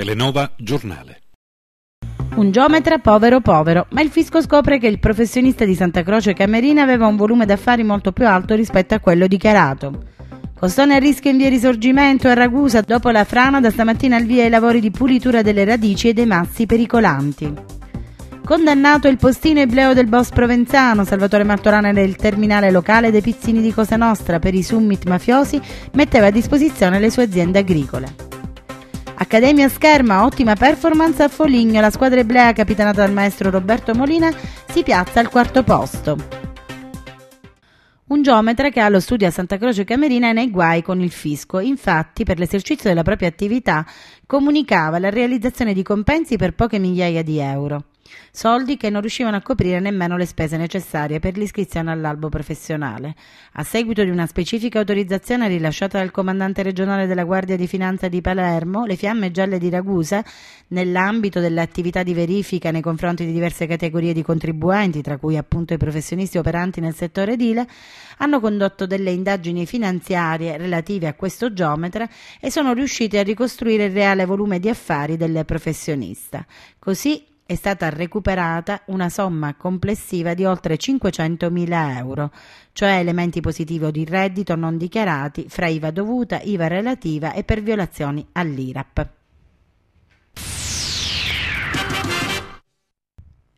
Telenova Giornale. Un geometra povero povero, ma il fisco scopre che il professionista di Santa Croce Camerina aveva un volume d'affari molto più alto rispetto a quello dichiarato. Costone a rischio in via Risorgimento a Ragusa dopo la frana da stamattina al via i lavori di pulitura delle radici e dei massi pericolanti. Condannato il postino ebleo del boss provenzano, Salvatore Martorana nel terminale locale dei Pizzini di Cosa Nostra per i summit mafiosi, metteva a disposizione le sue aziende agricole. Accademia Scherma, ottima performance a Foligno, la squadra eblea capitanata dal maestro Roberto Molina si piazza al quarto posto un geometra che ha lo studio a Santa Croce Camerina è nei guai con il fisco. Infatti, per l'esercizio della propria attività, comunicava la realizzazione di compensi per poche migliaia di euro soldi che non riuscivano a coprire nemmeno le spese necessarie per l'iscrizione all'albo professionale. A seguito di una specifica autorizzazione rilasciata dal comandante regionale della Guardia di Finanza di Palermo, le Fiamme Gialle di Ragusa, nell'ambito delle attività di verifica nei confronti di diverse categorie di contribuenti, tra cui appunto i professionisti operanti nel settore edile, hanno condotto delle indagini finanziarie relative a questo geometra e sono riusciti a ricostruire il reale volume di affari del professionista. Così è stata recuperata una somma complessiva di oltre 500.000 euro, cioè elementi positivi di reddito non dichiarati fra IVA dovuta, IVA relativa e per violazioni all'IRAP.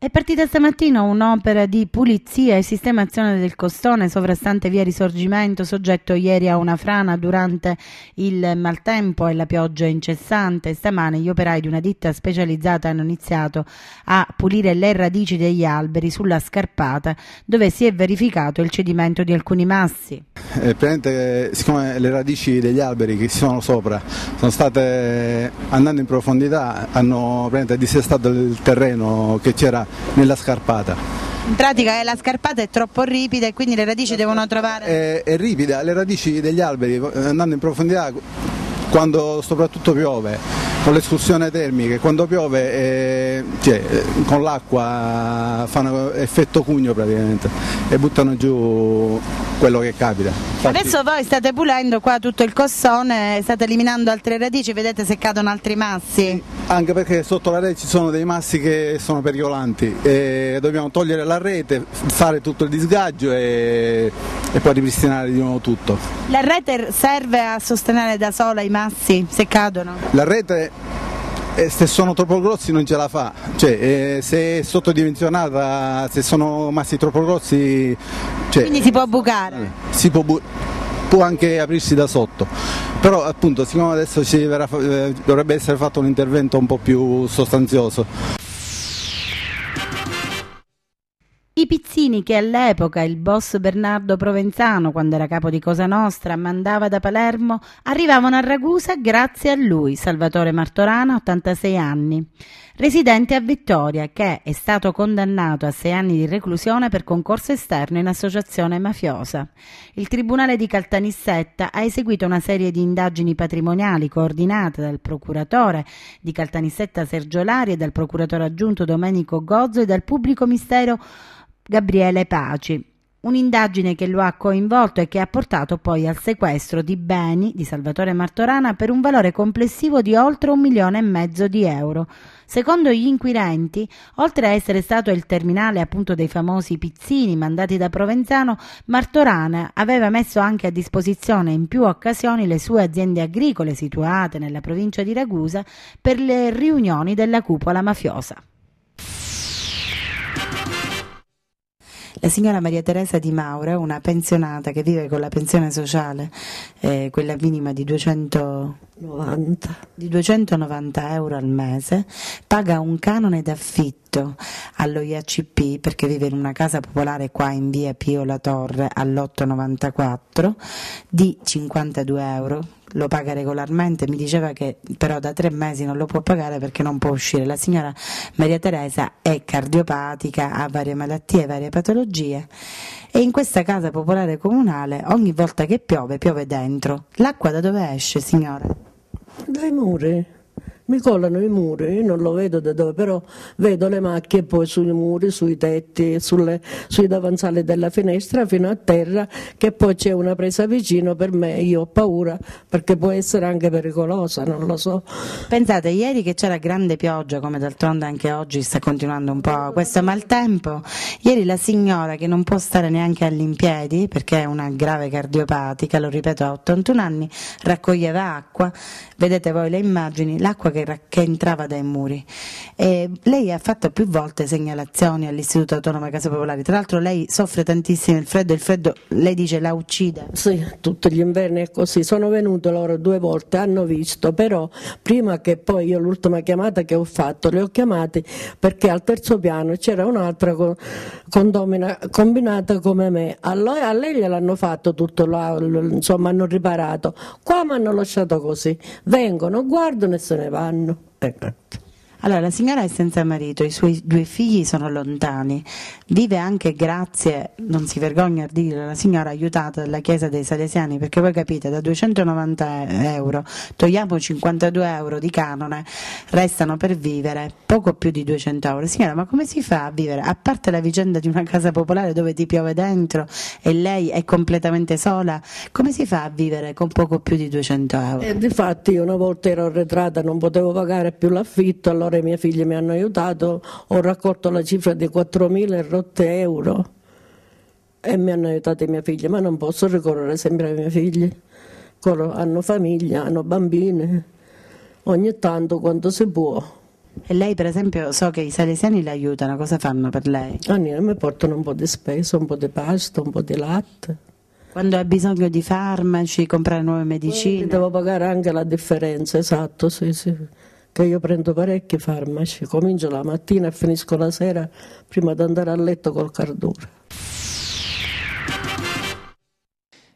È partita stamattina un'opera di pulizia e sistemazione del costone sovrastante via Risorgimento, soggetto ieri a una frana durante il maltempo e la pioggia incessante. Stamane gli operai di una ditta specializzata hanno iniziato a pulire le radici degli alberi sulla scarpata dove si è verificato il cedimento di alcuni massi. Eh, siccome le radici degli alberi che sono sopra sono state andando in profondità, hanno dissestato il terreno che c'era nella scarpata. In pratica eh, la scarpata è troppo ripida e quindi le radici devono trovare... È, è ripida, le radici degli alberi eh, andando in profondità quando soprattutto piove, con le termica, quando piove eh, cioè, eh, con l'acqua eh, fanno effetto cugno praticamente e buttano giù quello che capita. Infatti... Adesso voi state pulendo qua tutto il cossone, state eliminando altre radici, vedete se cadono altri massi. Sì, anche perché sotto la rete ci sono dei massi che sono periolanti, e dobbiamo togliere la rete, fare tutto il disgaggio e, e poi ripristinare di nuovo tutto. La rete serve a sostenere da sola i massi se cadono? La rete e se sono troppo grossi non ce la fa, cioè, eh, se è sottodimensionata, se sono massi troppo grossi... Cioè, Quindi si può bucare? Eh, si può, bu può anche aprirsi da sotto, però appunto siccome adesso verrà, eh, dovrebbe essere fatto un intervento un po' più sostanzioso. bollettini che all'epoca il boss Bernardo Provenzano, quando era capo di Cosa Nostra, mandava da Palermo, arrivavano a Ragusa grazie a lui, Salvatore Martorana, 86 anni, residente a Vittoria, che è stato condannato a sei anni di reclusione per concorso esterno in associazione mafiosa. Il Tribunale di Caltanissetta ha eseguito una serie di indagini patrimoniali coordinate dal procuratore di Caltanissetta Sergio Lari e dal procuratore aggiunto Domenico Gozzo e dal pubblico ministero Gabriele Paci. Un'indagine che lo ha coinvolto e che ha portato poi al sequestro di beni di Salvatore Martorana per un valore complessivo di oltre un milione e mezzo di euro. Secondo gli inquirenti, oltre a essere stato il terminale appunto dei famosi pizzini mandati da Provenzano, Martorana aveva messo anche a disposizione in più occasioni le sue aziende agricole situate nella provincia di Ragusa per le riunioni della cupola mafiosa. La signora Maria Teresa Di Maura, una pensionata che vive con la pensione sociale, eh, quella minima di 200, di 290 euro al mese, paga un canone d'affitto allo IACP perché vive in una casa popolare qua in via Pio La Torre all'894 di 52 euro lo paga regolarmente, mi diceva che però da tre mesi non lo può pagare perché non può uscire. La signora Maria Teresa è cardiopatica, ha varie malattie, varie patologie e in questa casa popolare comunale ogni volta che piove piove dentro. L'acqua da dove esce signora? Dai muri mi collano i muri, io non lo vedo da dove, però vedo le macchie poi sui muri, sui tetti, sulle, sui davanzali della finestra fino a terra, che poi c'è una presa vicino per me, io ho paura perché può essere anche pericolosa, non lo so. Pensate, ieri che c'era grande pioggia, come d'altronde anche oggi sta continuando un po' questo maltempo, ieri la signora che non può stare neanche all'impiedi perché è una grave cardiopatica, lo ripeto, a 81 anni, raccoglieva acqua, vedete voi le immagini, l'acqua che che, entrava dai muri. E lei ha fatto più volte segnalazioni all'Istituto Autonomo Case Popolari, tra l'altro lei soffre tantissimo il freddo, il freddo lei dice la uccide. Sì, tutti gli inverni è così, sono venuto loro due volte, hanno visto, però prima che poi io l'ultima chiamata che ho fatto, le ho chiamate perché al terzo piano c'era un'altra condomina combinata come me, allora, a lei gliel'hanno fatto tutto, insomma hanno riparato, qua mi hanno lasciato così, vengono, guardano e se ne vanno. hanno pekat. Allora, la signora è senza marito, i suoi due figli sono lontani, vive anche grazie, non si vergogna a dire, la signora aiutata dalla Chiesa dei Salesiani, perché voi capite, da 290 euro togliamo 52 euro di canone, restano per vivere poco più di 200 euro. Signora, ma come si fa a vivere? A parte la vicenda di una casa popolare dove ti piove dentro e lei è completamente sola, come si fa a vivere con poco più di 200 euro? E eh, difatti, una volta ero arretrata, non potevo pagare più l'affitto, allora Eleonora e mia figlia mi hanno aiutato, ho raccolto la cifra di 4.000 rotte euro e mi hanno aiutato mia figlia, ma non posso ricorrere sempre ai miei figli, hanno famiglia, hanno bambini, ogni tanto quando si può. E lei per esempio so che i salesiani la aiutano, cosa fanno per lei? Ah, niente, mi portano un po' di spesa, un po' di pasta, un po' di latte. Quando ha bisogno di farmaci, comprare nuove medicine? Eh, devo pagare anche la differenza, esatto, sì, sì che io prendo parecchi farmaci, comincio la mattina e finisco la sera prima di andare a letto col cardone.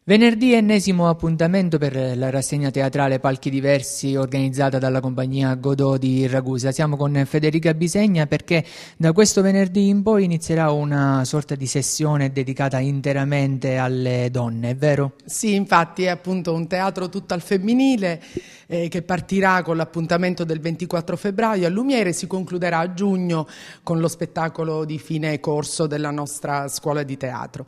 Venerdì ennesimo appuntamento per la rassegna teatrale Palchi Diversi organizzata dalla compagnia Godò di Ragusa. Siamo con Federica Bisegna perché da questo venerdì in poi inizierà una sorta di sessione dedicata interamente alle donne, è vero? Sì, infatti è appunto un teatro tutto al femminile eh, che partirà con l'appuntamento del 24 febbraio a Lumiere e si concluderà a giugno con lo spettacolo di fine corso della nostra scuola di teatro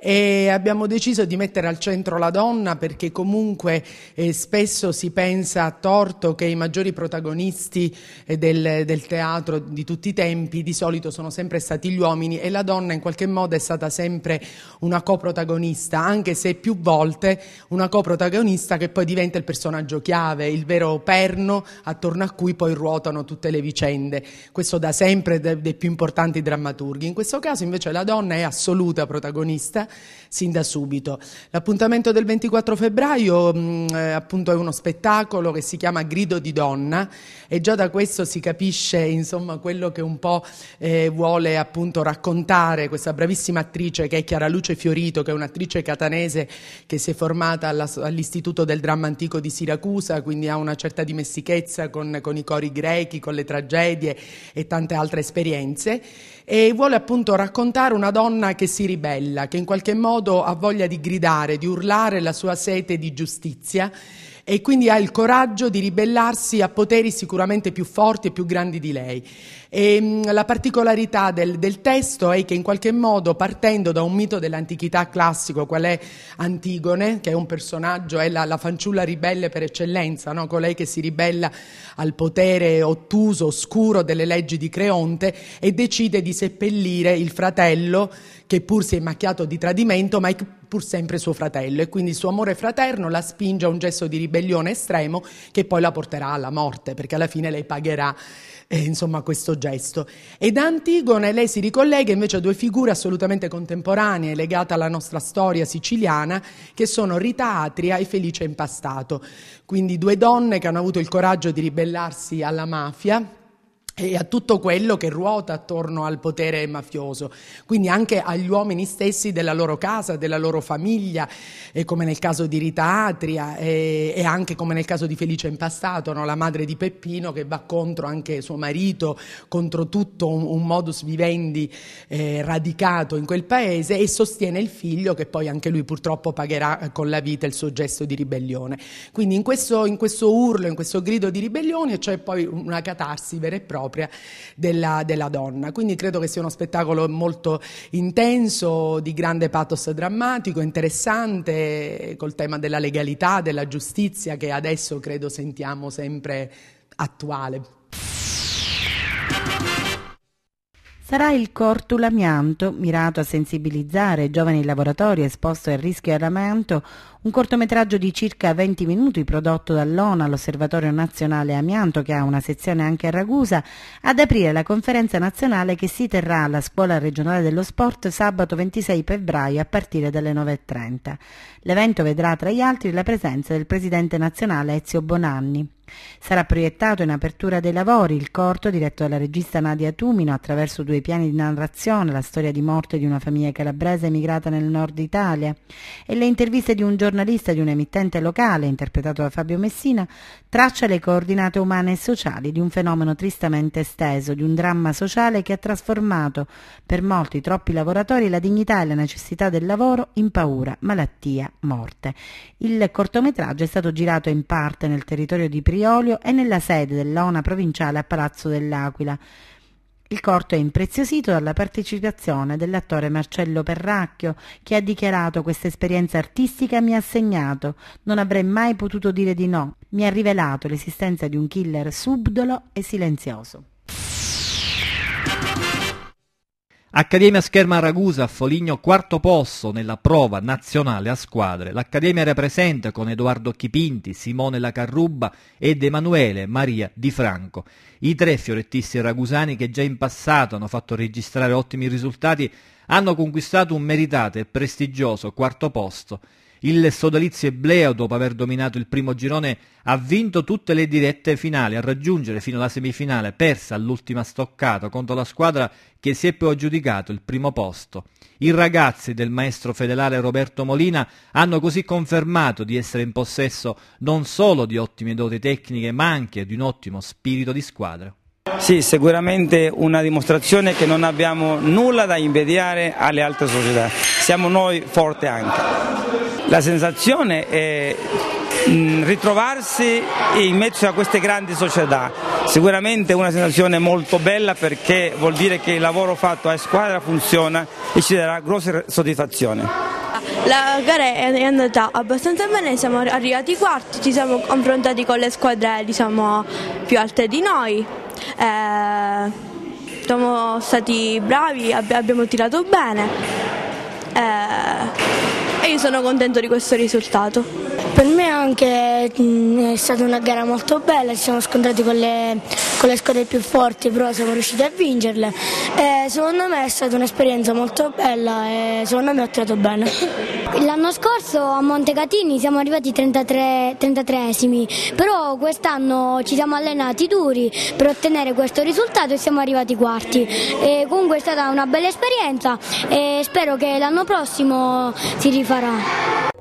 e abbiamo deciso di mettere al centro la donna perché comunque eh, spesso si pensa a torto che i maggiori protagonisti eh, del, del, teatro di tutti i tempi di solito sono sempre stati gli uomini e la donna in qualche modo è stata sempre una coprotagonista, anche se più volte una coprotagonista che poi diventa il personaggio chiave, il vero perno attorno a cui poi ruotano tutte le vicende. Questo da sempre dei più importanti drammaturghi. In questo caso invece la donna è assoluta protagonista sin da subito. L'appuntamento del 24 febbraio mh, mm, eh, appunto è uno spettacolo che si chiama Grido di donna e già da questo si capisce insomma quello che un po' eh, vuole appunto raccontare questa bravissima attrice che è Chiara Luce Fiorito, che è un'attrice catanese che si è formata all'Istituto del Dramma Antico di Siracusa, quindi ha una certa dimestichezza con, con i cori grechi, con le tragedie e tante altre esperienze e vuole appunto raccontare una donna che si ribella, che in qualche qualche modo ha voglia di gridare, di urlare la sua sete di giustizia e quindi ha il coraggio di ribellarsi a poteri sicuramente più forti e più grandi di lei. E, ehm, la particolarità del, del, testo è che in qualche modo, partendo da un mito dell'antichità classico, qual è Antigone, che è un personaggio, è la, la fanciulla ribelle per eccellenza, no? colei che si ribella al potere ottuso, oscuro delle leggi di Creonte e decide di seppellire il fratello che pur si è macchiato di tradimento, ma è pur sempre suo fratello e quindi il suo amore fraterno la spinge a un gesto di ribellione estremo che poi la porterà alla morte, perché alla fine lei pagherà eh, insomma, questo gesto. Ed Antigone lei si ricollega invece a due figure assolutamente contemporanee legate alla nostra storia siciliana che sono Rita Atria e Felice Impastato, quindi due donne che hanno avuto il coraggio di ribellarsi alla mafia e a tutto quello che ruota attorno al potere mafioso, quindi anche agli uomini stessi della loro casa, della loro famiglia, come nel caso di Rita Atria e, e, anche come nel caso di Felice Impastato, no? la madre di Peppino che va contro anche suo marito, contro tutto un, un modus vivendi eh, radicato in quel paese e sostiene il figlio che poi anche lui purtroppo pagherà eh, con la vita il suo gesto di ribellione. Quindi in questo, in questo urlo, in questo grido di ribellione c'è poi una catarsi vera e propria propria della, della donna. Quindi credo che sia uno spettacolo molto intenso, di grande pathos drammatico, interessante, col tema della legalità, della giustizia che adesso credo sentiamo sempre attuale. Sarà il cortul amianto, mirato a sensibilizzare giovani lavoratori esposti al rischio amianto, un cortometraggio di circa 20 minuti prodotto dall'ONA, l'Osservatorio Nazionale Amianto, che ha una sezione anche a Ragusa, ad aprire la conferenza nazionale che si terrà alla Scuola Regionale dello Sport sabato 26 febbraio a partire dalle 9.30. L'evento vedrà tra gli altri la presenza del presidente nazionale Ezio Bonanni. Sarà proiettato in apertura dei lavori il corto diretto dalla regista Nadia Tumino attraverso due piani di narrazione, la storia di morte di una famiglia calabrese emigrata nel nord Italia e le interviste di un giornalista giornalista di un'emittente locale, interpretato da Fabio Messina, traccia le coordinate umane e sociali di un fenomeno tristamente esteso, di un dramma sociale che ha trasformato per molti troppi lavoratori la dignità e la necessità del lavoro in paura, malattia, morte. Il cortometraggio è stato girato in parte nel territorio di Priolio e nella sede dell'ONA provinciale a Palazzo dell'Aquila. Il corto è impreziosito dalla partecipazione dell'attore Marcello Perracchio, che ha dichiarato questa esperienza artistica mi ha segnato, non avrei mai potuto dire di no, mi ha rivelato l'esistenza di un killer subdolo e silenzioso. Accademia Scherma Ragusa a Foligno quarto posto nella prova nazionale a squadre. L'Accademia era presente con Edoardo Chipinti, Simone Lacarruba ed Emanuele Maria Di Franco. I tre fiorettisti ragusani che già in passato hanno fatto registrare ottimi risultati hanno conquistato un meritato e prestigioso quarto posto il sodalizio ebleo, dopo aver dominato il primo girone, ha vinto tutte le dirette finali, a raggiungere fino alla semifinale, persa all'ultima stoccata contro la squadra che si è poi aggiudicato il primo posto. I ragazzi del maestro federale Roberto Molina hanno così confermato di essere in possesso non solo di ottime doti tecniche, ma anche di un ottimo spirito di squadra. Sì, sicuramente una dimostrazione che non abbiamo nulla da invidiare alle altre società. Siamo noi forti anche. La sensazione è mm, ritrovarsi in mezzo a queste grandi società, sicuramente è una sensazione molto bella perché vuol dire che il lavoro fatto a squadra funziona e ci darà grossa soddisfazione. La gara è andata abbastanza bene, siamo arrivati quarti, ci siamo confrontati con le squadre diciamo, più alte di noi. Eh, siamo stati bravi, abbiamo tirato bene. Eh, sono contento di questo risultato. Per me anche mm, è stata una gara molto bella, ci siamo scontrati con le, con le squadre più forti, però siamo riusciti a vincerle. E secondo me è stata un'esperienza molto bella e secondo me ho tirato bene. L'anno scorso a Montecatini siamo arrivati 33, 33esimi, però quest'anno ci siamo allenati duri per ottenere questo risultato e siamo arrivati quarti. E comunque è stata una bella esperienza e spero che l'anno prossimo si rifarà.